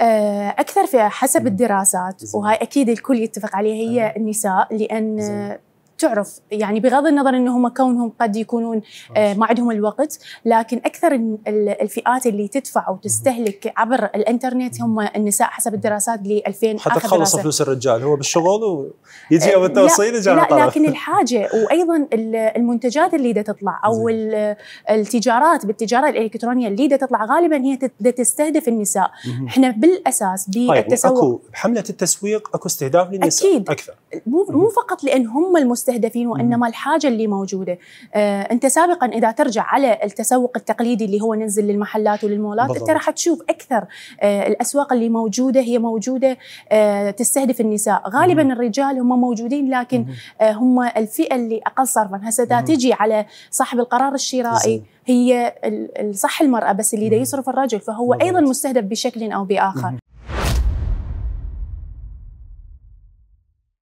آه، اكثر في حسب الدراسات وهاي اكيد الكل يتفق عليها هي آه. النساء لان تعرف يعني بغض النظر ان هم كونهم قد يكونون آه، ما عندهم الوقت لكن اكثر الفئات اللي تدفع وتستهلك عبر الانترنت هم النساء حسب الدراسات ل 2000 حتى تخلص فلوس الرجال هو بالشغل ويجي آه، يوم التوصيل يجي لا, لا لكن الحاجه وايضا المنتجات اللي تطلع او التجارات بالتجاره الالكترونيه اللي تطلع غالبا هي تستهدف النساء احنا بالاساس طيب، بالتسويق اكو بحمله التسويق اكو استهداف للنساء اكيد اكثر مو مو فقط لان هم المستهدفين وانما الحاجه اللي موجوده آه انت سابقا اذا ترجع على التسوق التقليدي اللي هو ننزل للمحلات وللمولات انت راح تشوف اكثر آه الاسواق اللي موجوده هي موجوده آه تستهدف النساء غالبا مم. الرجال هم موجودين لكن آه هم الفئه اللي اقل صرفا هسه اذا تجي على صاحب القرار الشرائي زي. هي صح المراه بس اللي يصرف الرجل فهو ايضا مستهدف بشكل او باخر